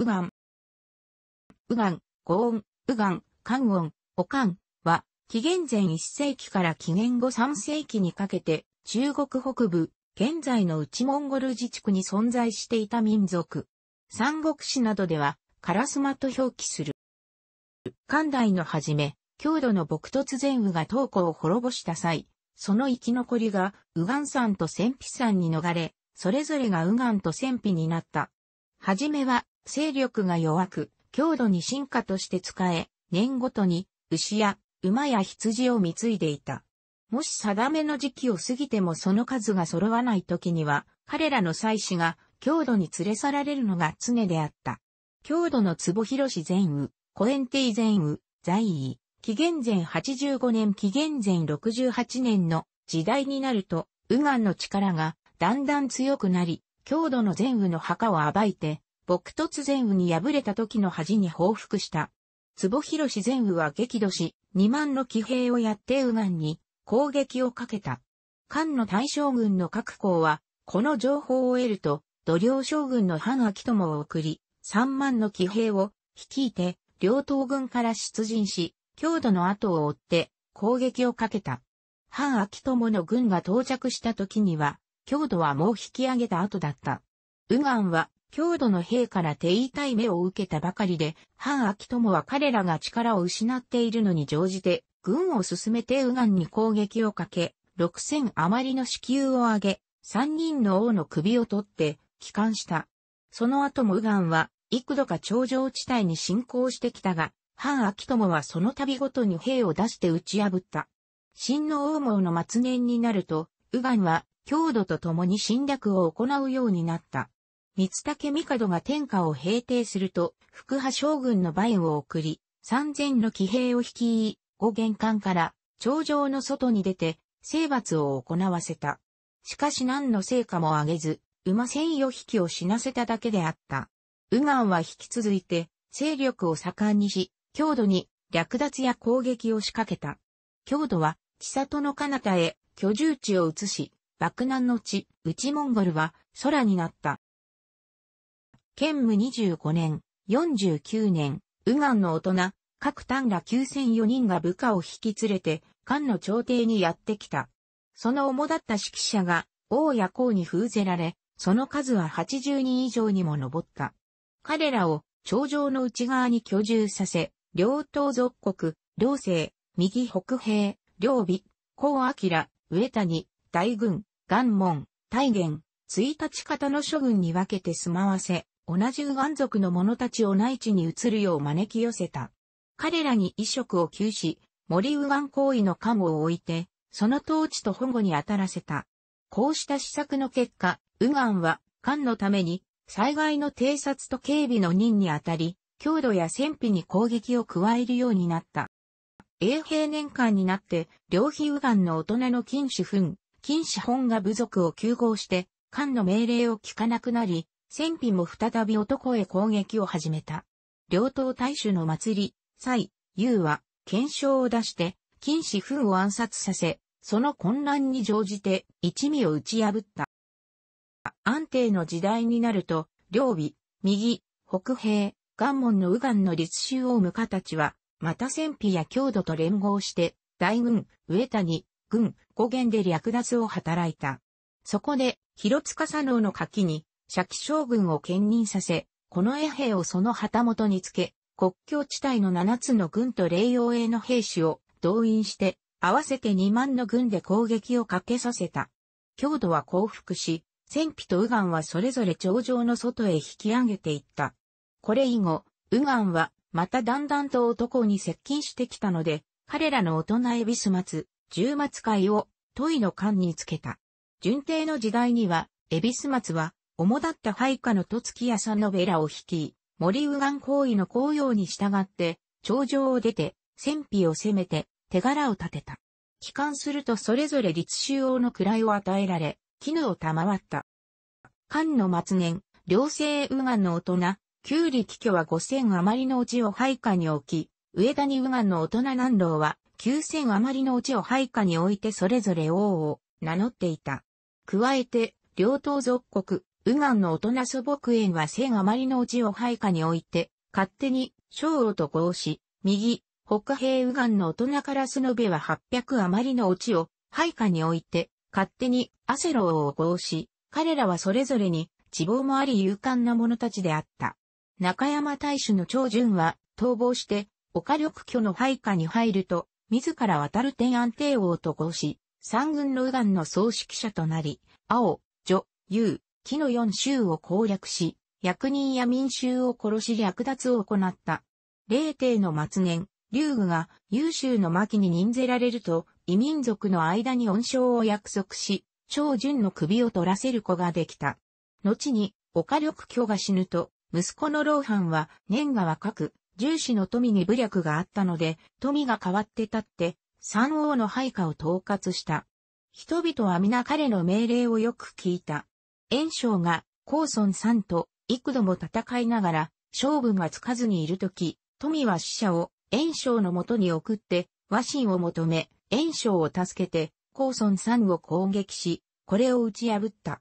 うがん。うがん、ご音、うがん、漢音、おかんは、紀元前1世紀から紀元後3世紀にかけて、中国北部、現在の内モンゴル自治区に存在していた民族。三国志などでは、カラスマと表記する。漢代の初め、郷土の牧突前雨が東湖を滅ぼした際、その生き残りが、右岸ン山と戦費山に逃れ、それぞれが右岸と戦費になった。はじめは、勢力が弱く、強度に進化として使え、年ごとに、牛や、馬や羊を貢いでいた。もし定めの時期を過ぎてもその数が揃わない時には、彼らの祭祀が、強度に連れ去られるのが常であった。強度の坪広氏前雨、コエンテイ前雨、在位、紀元前85年紀元前68年の時代になると、右岸の力がだんだん強くなり、郷土の前雨の墓を暴いて、朴突前雨に敗れた時の恥に報復した。坪広前雨は激怒し、二万の騎兵をやって右岸に攻撃をかけた。漢の大将軍の各校は、この情報を得ると、土領将軍の藩秋友を送り、三万の騎兵を率いて、両党軍から出陣し、郷土の後を追って攻撃をかけた。藩秋友の軍が到着した時には、強度はもう引き上げた後だった。右岸は、強度の兵から手痛い目を受けたばかりで、反秋友は彼らが力を失っているのに乗じて、軍を進めて右岸に攻撃をかけ、6000余りの支給を上げ、3人の王の首を取って、帰還した。その後も右岸は、幾度か頂上地帯に侵攻してきたが、反秋友はその度ごとに兵を出して打ち破った。真の王毛の末年になると、右岸は、強度と共に侵略を行うようになった。三三帝が天下を平定すると、福波将軍の梅を送り、三千の騎兵を率い、五玄関から、頂上の外に出て、征伐を行わせた。しかし何の成果も上げず、馬千余匹を死なせただけであった。右岸は引き続いて、勢力を盛んにし、強度に略奪や攻撃を仕掛けた。強度は、千里の彼方へ居住地を移し、爆南の地、内モンゴルは空になった。建武25年、49年、右岸の大人、各単ら9004人が部下を引き連れて、漢の朝廷にやってきた。その主だった指揮者が、王や公に封ぜられ、その数は80人以上にも上った。彼らを、頂上の内側に居住させ、両党属国、両政、右北平、両尾、公明、上谷、大軍、元門、大元、一日方の諸軍に分けて住まわせ、同じ右岸族の者たちを内地に移るよう招き寄せた。彼らに移植を急し、森右岸行為の官を置いて、その統治と保護に当たらせた。こうした施策の結果、右岸は、官のために、災害の偵察と警備の任にあたり、強度や戦費に攻撃を加えるようになった。永平年間になって、両比右岸の大人の金主墳、金主本が部族を休合して、官の命令を聞かなくなり、戦費も再び男へ攻撃を始めた。両党大衆の祭り、蔡、優は、検証を出して、金子墳を暗殺させ、その混乱に乗じて、一味を打ち破った。安定の時代になると、両備、右、北平、岩門の右岸の立州大向たちは、また戦費や強度と連合して、大軍、上谷、軍、五元で略奪を働いた。そこで、広塚佐能の柿に、シャ将軍を兼任させ、この衛兵をその旗元につけ、国境地帯の七つの軍と霊洋への兵士を動員して、合わせて二万の軍で攻撃をかけさせた。強度は降伏し、戦費と右岸はそれぞれ頂上の外へ引き上げていった。これ以後、右岸はまただんだんと男に接近してきたので、彼らの大人エビス松、十松会を、トイの間につけた。順帝の時代には、エビス松は、主だった配下の戸月屋さんのベラを率い、森右岸行為の公用に従って、頂上を出て、戦費を攻めて、手柄を立てた。帰還するとそれぞれ立州王の位を与えられ、絹を賜った。漢の末年、両西右岸の大人、旧力挙は5000余りのうちを配下に置き、上谷右岸の大人南郎は9000余りのうちを配下に置いてそれぞれ王を名乗っていた。加えて、両党属国、右岸の大人祖木園は1000余りのうちを配下に置いて、勝手に、小王と合し、右、北平右岸の大人からすのべは800余りのうちを配下に置いて、勝手に、アセロ王を合し、彼らはそれぞれに、地望もあり勇敢な者たちであった。中山大使の長順は逃亡して、岡緑居の配下に入ると、自ら渡る天安帝王と合し、三軍の右岸の総指揮者となり、青、女、優、木の四州を攻略し、役人や民衆を殺し略奪を行った。霊帝の末年、竜具が優秀の巻に任ぜられると、異民族の間に恩賞を約束し、長順の首を取らせる子ができた。後に、岡緑巨が死ぬと、息子のロ藩ハンは年が若く、重視の富に武略があったので、富が変わって立って、三王の配下を統括した。人々は皆彼の命令をよく聞いた。炎章が、高孫さんと幾度も戦いながら、勝負がつかずにいるとき、富は死者を炎章のもとに送って、和親を求め、炎章を助けて、高孫さんを攻撃し、これを打ち破った。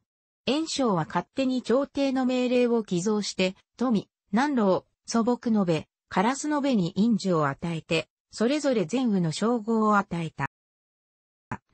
炎章は勝手に朝廷の命令を寄贈して、富、南老、素朴のべ、カラスのべに印字を与えて、それぞれ善雨の称号を与えた。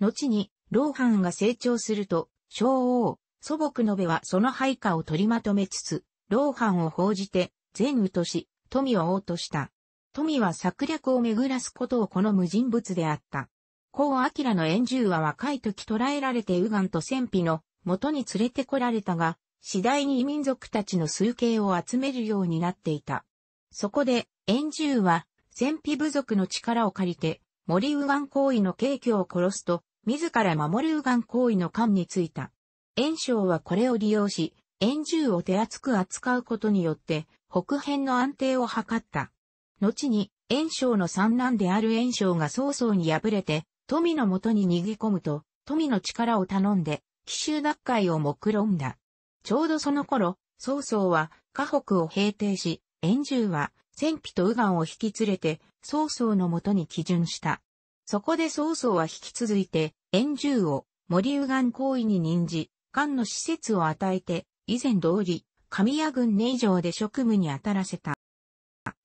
後に、老藩が成長すると、小王、祖朴のべはその配下を取りまとめつつ、老藩を報じて、善雨とし、富を王とした。富は策略を巡らすことを好む人物であった。孔明の炎獣は若い時捕らえられて右岸と戦費の元に連れてこられたが、次第に異民族たちの数形を集めるようになっていた。そこで、円獣は、戦費部族の力を借りて、森右岸行為の景気を殺すと、自ら守る右岸行為の官についた。炎章はこれを利用し、炎獣を手厚く扱うことによって、北辺の安定を図った。後に、炎章の三男である炎章が曹操に敗れて、富の元に逃げ込むと、富の力を頼んで、奇襲奪回を目論んだ。ちょうどその頃、曹操は河北を平定し、炎獣は戦費と右岸を引き連れて曹操のもとに基準した。そこで曹操は引き続いて炎獣を森右岸行為に任じ、官の施設を与えて、以前通り、神谷軍以上で職務に当たらせた。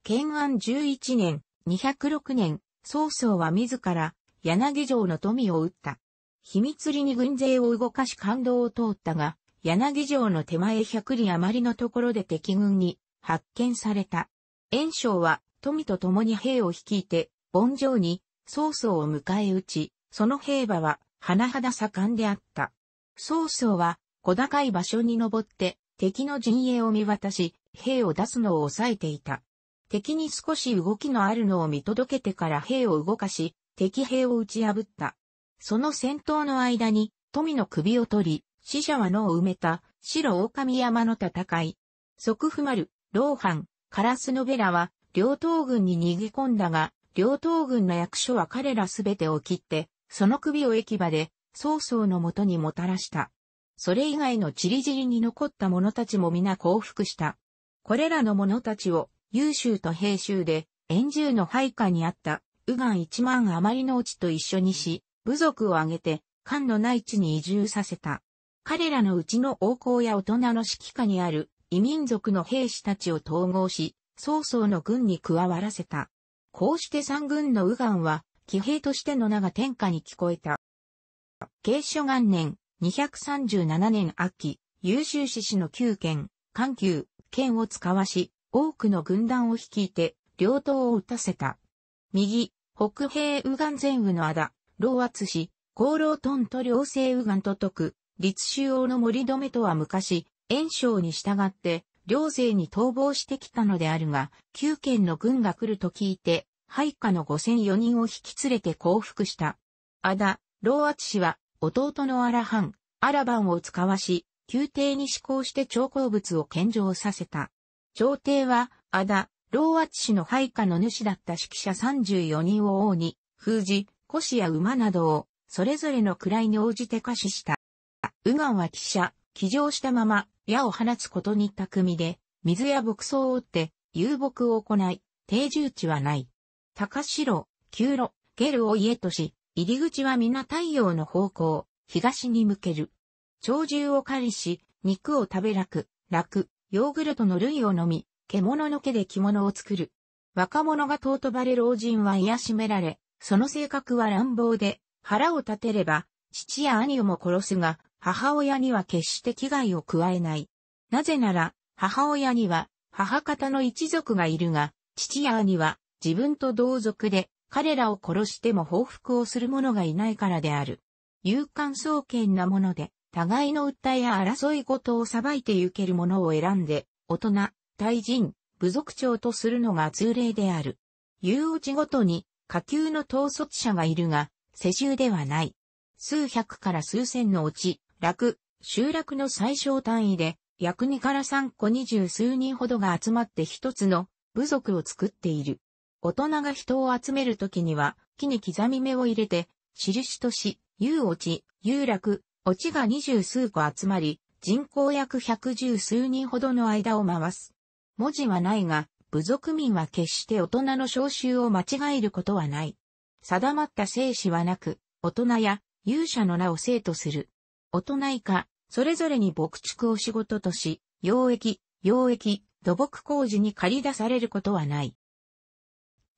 建安11年、206年、曹操は自ら柳城の富を打った。秘密裏に軍勢を動かし感動を通ったが、柳城の手前百里余りのところで敵軍に発見された。炎章は富と共に兵を率いて、盆上に曹操を迎え撃ち、その兵馬は甚だ盛んであった。曹操は小高い場所に登って敵の陣営を見渡し、兵を出すのを抑えていた。敵に少し動きのあるのを見届けてから兵を動かし、敵兵を打ち破った。その戦闘の間に、富の首を取り、死者は野を埋めた、白狼山の戦い。即府丸、老藩、カラスノベラは、両党軍に逃げ込んだが、両党軍の役所は彼らすべてを切って、その首を駅場で、曹操のもとにもたらした。それ以外のチリジリに残った者たちも皆降伏した。これらの者たちを、優秀と平衆で、円獣の配下にあった、右岸一万余りのうちと一緒にし、部族を挙げて、漢の内地に移住させた。彼らのうちの王侯や大人の指揮下にある異民族の兵士たちを統合し、曹操の軍に加わらせた。こうして三軍の右岸は、騎兵としての名が天下に聞こえた。慶初元年、237年秋、優秀志士の旧県、関急県を使わし、多くの軍団を率いて、両党を打たせた。右、北平右岸前右のだ。老圧し、功労トンと両性右岸と解く、立州王の森留とは昔、炎章に従って、両政に逃亡してきたのであるが、九県の軍が来ると聞いて、配下の五千四人を引き連れて降伏した。あだ、老圧氏は、弟のアラハン、アラバンを使わし、宮廷に施行して長鉱物を献上させた。朝廷は、あだ、老圧氏の配下の主だった指揮者34人を王に、封じ、腰や馬などを、それぞれの位に応じて可視した。右岸は汽車、騎乗したまま、矢を放つことに巧みで、水や牧草を打って、遊牧を行い、定住地はない。高城、九路、ゲルを家とし、入り口は皆太陽の方向、東に向ける。鳥獣を狩りし、肉を食べ楽、楽、ヨーグルトの類を飲み、獣の毛で着物を作る。若者が尊ばれ老人は癒しめられ、その性格は乱暴で、腹を立てれば、父や兄をも殺すが、母親には決して危害を加えない。なぜなら、母親には、母方の一族がいるが、父や兄は、自分と同族で、彼らを殺しても報復をする者がいないからである。勇敢創建なもので、互いの訴えや争い事を裁いて行ける者を選んで、大人、大人、部族長とするのが通例である。有落ごとに、下級の統率者がいるが、世襲ではない。数百から数千のうち、楽、集落の最小単位で、約二から三個二十数人ほどが集まって一つの部族を作っている。大人が人を集めるときには、木に刻み目を入れて、印とし、有落ち、有落、落ちが二十数個集まり、人口約百十数人ほどの間を回す。文字はないが、部族民は決して大人の召集を間違えることはない。定まった生死はなく、大人や勇者の名を生とする。大人以下、それぞれに牧畜を仕事とし、養液、養液、土木工事に借り出されることはない。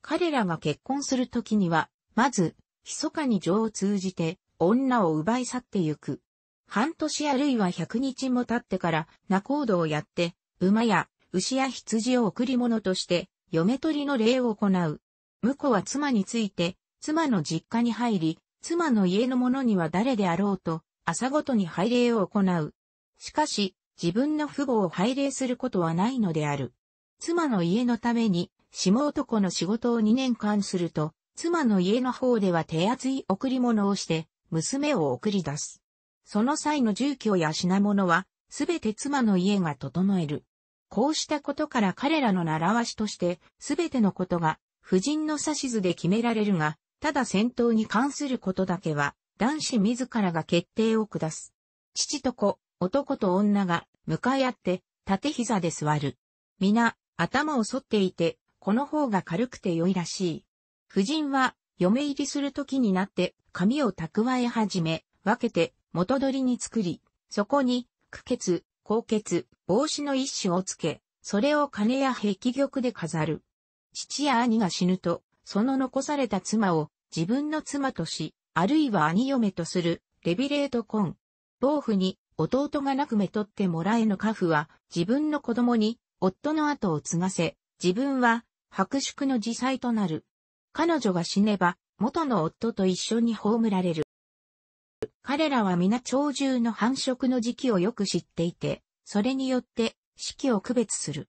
彼らが結婚するときには、まず、密かに情を通じて、女を奪い去ってゆく。半年あるいは100日も経ってから、仲人をやって、馬や牛や羊を贈り物として、嫁取りの礼を行う。婿は妻について、妻の実家に入り、妻の家の者には誰であろうと、朝ごとに拝礼を行う。しかし、自分の父母を拝礼することはないのである。妻の家のために、下男の仕事を2年間すると、妻の家の方では手厚い贈り物をして、娘を送り出す。その際の住居や品物は、すべて妻の家が整える。こうしたことから彼らの習わしとして、すべてのことが、夫人の指図で決められるが、ただ戦闘に関することだけは、男子自らが決定を下す。父と子、男と女が、向かい合って、縦膝で座る。皆、頭を反っていて、この方が軽くて良いらしい。夫人は、嫁入りする時になって、髪を蓄え始め、分けて、元取りに作り、そこに、苦血、高血、帽子の一種をつけ、それを金や壁玉で飾る。父や兄が死ぬと、その残された妻を自分の妻とし、あるいは兄嫁とする、レビレート婚。暴婦に弟がなくめとってもらえぬ家父は、自分の子供に夫の後を継がせ、自分は白粛の自妻となる。彼女が死ねば、元の夫と一緒に葬られる。彼らは皆鳥獣の繁殖の時期をよく知っていて、それによって四季を区別する。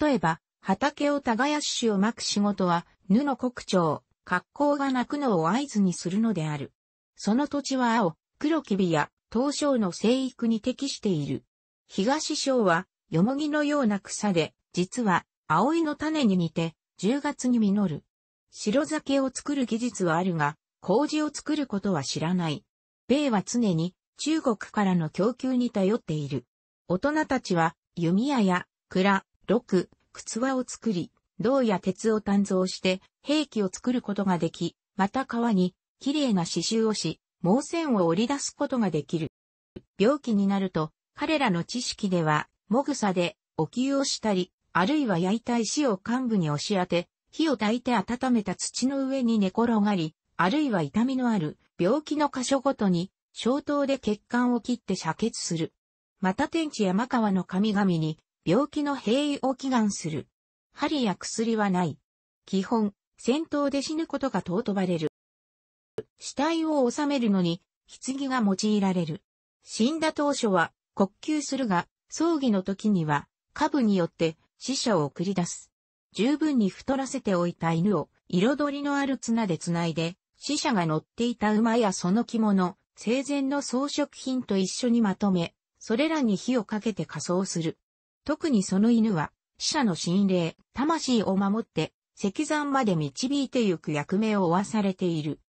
例えば、畑を耕しをまく仕事は、布の国鳥、格好が鳴くのを合図にするのである。その土地は青、黒きびや、東章の生育に適している。東章は、よもぎのような草で、実は、葵の種に似て、10月に実る。白酒を作る技術はあるが、麹を作ることは知らない。米は常に中国からの供給に頼っている。大人たちは弓矢や蔵、六、靴輪を作り、銅や鉄を鍛造して兵器を作ることができ、また川に綺麗な刺繍をし、毛線を織り出すことができる。病気になると、彼らの知識では、もぐさで、お灸をしたり、あるいは焼いた石を幹部に押し当て、火を焚いて温めた土の上に寝転がり、あるいは痛みのある病気の箇所ごとに、消灯で血管を切って射血する。また天地山川の神々に病気の平癒を祈願する。針や薬はない。基本、戦闘で死ぬことが尊ばれる。死体を収めるのに、棺が用いられる。死んだ当初は、呼吸するが、葬儀の時には、下部によって死者を送り出す。十分に太らせておいた犬を彩りのある綱で繋いで、死者が乗っていた馬やその着物、生前の装飾品と一緒にまとめ、それらに火をかけて仮装する。特にその犬は、死者の心霊、魂を守って、石山まで導いてゆく役目を負わされている。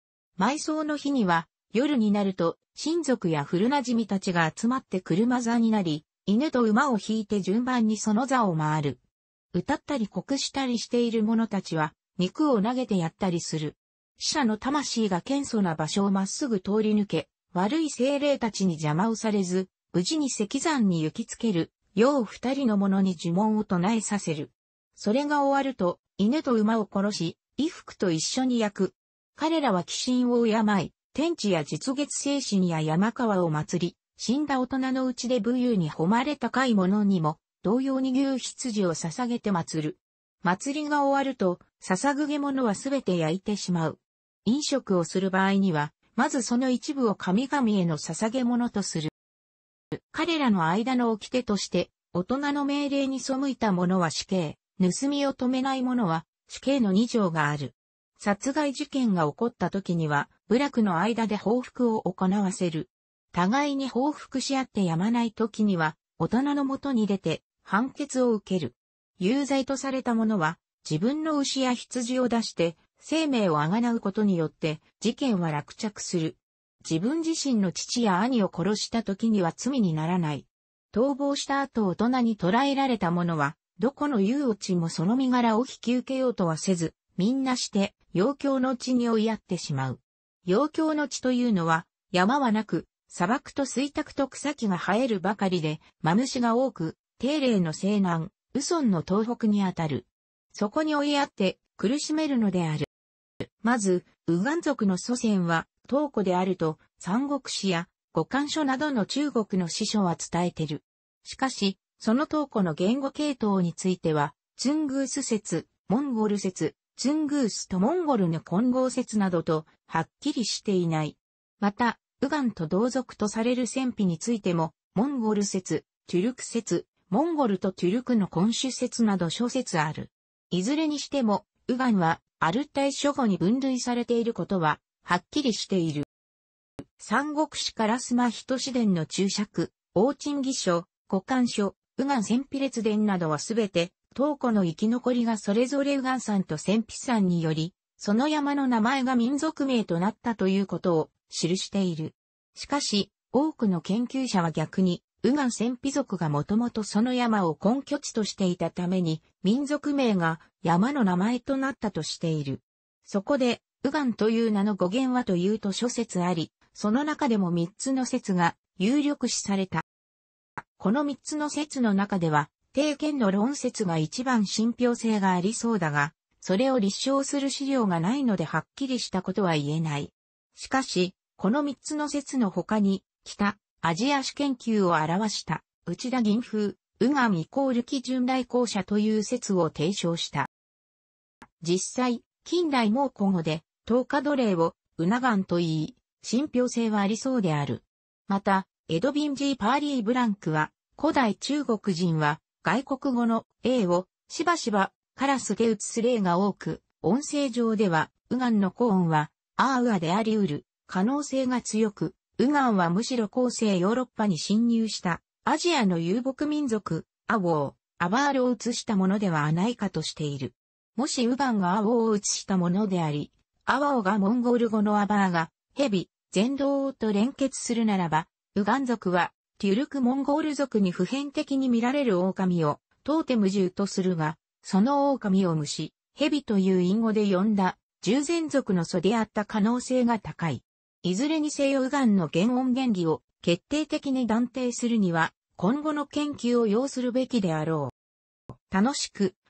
埋葬の日には、夜になると、親族や古馴染みたちが集まって車座になり、犬と馬を引いて順番にその座を回る。歌ったり酷したりしている者たちは、肉を投げてやったりする。死者の魂が謙素な場所をまっすぐ通り抜け、悪い精霊たちに邪魔をされず、無事に石山に行きつける、よう二人の者に呪文を唱えさせる。それが終わると、犬と馬を殺し、衣服と一緒に焼く。彼らは鬼神を敬い、天地や実月精神や山川を祭り、死んだ大人のうちで武勇に誉れ高い者にも、同様に牛羊を捧げて祭る。祭りが終わると、捧ぐげ物はすべて焼いてしまう。飲食をする場合には、まずその一部を神々への捧げ物とする。彼らの間の掟として、大人の命令に背いた者は死刑、盗みを止めない者は死刑の2条がある。殺害事件が起こった時には、部落の間で報復を行わせる。互いに報復し合ってやまない時には、大人のもとに出て判決を受ける。有罪とされた者は、自分の牛や羊を出して、生命をあがなうことによって事件は落着する。自分自身の父や兄を殺した時には罪にならない。逃亡した後大人に捕らえられた者は、どこの遊落ちもその身柄を引き受けようとはせず、みんなして、陽境の地に追いやってしまう。陽境の地というのは、山はなく、砂漠と水沢と草木が生えるばかりで、マムシが多く、定例の西南、ウソンの東北にあたる。そこに追いやって苦しめるのである。まず、ウガン族の祖先は、東古であると、三国史や五漢書などの中国の史書は伝えてる。しかし、その東古の言語系統については、ツングース説、モンゴル説、ツングースとモンゴルの混合説などと、はっきりしていない。また、ウガンと同族とされる戦費についても、モンゴル説、トゥルク説、モンゴルとトゥルクの根種説など諸説ある。いずれにしても、ウガンはアルタイ諸語に分類されていることは、はっきりしている。三国志からスマヒト市伝の注釈、王鎮義書、古漢書、右岸戦比列伝などはすべて、東湖の生き残りがそれぞれ右岸山と戦比山により、その山の名前が民族名となったということを記している。しかし、多くの研究者は逆に、右岸戦比族がもともとその山を根拠地としていたために、民族名が山の名前となったとしている。そこで、右岸という名の語源はというと諸説あり、その中でも3つの説が有力視された。この3つの説の中では、定見の論説が一番信憑性がありそうだが、それを立証する資料がないのではっきりしたことは言えない。しかし、この3つの説の他に、北、アジア史研究を表した、内田銀風、右岸イコール基準来校舎という説を提唱した。実際、近代蒙古語で、東華奴隷を、うながんと言い、信憑性はありそうである。また、エドビン・ジー・パーリー・ブランクは、古代中国人は、外国語の A を、しばしば、カラスで写す例が多く、音声上では、ウガンの高音は、アーウアであり得る、可能性が強く、ウガンはむしろ後世ヨーロッパに侵入した、アジアの遊牧民族、アウォー、アバールを移したものではないかとしている。もしウバンがアオを映したものであり、アワオがモンゴル語のアバーが、ヘビ、全道と連結するならば、ウガン族は、テュルクモンゴル族に普遍的に見られる狼を、トーテム獣とするが、その狼を虫、ヘビという隠語で呼んだ、従前族の素であった可能性が高い。いずれにせよウガンの原音原理を決定的に断定するには、今後の研究を要するべきであろう。楽しく、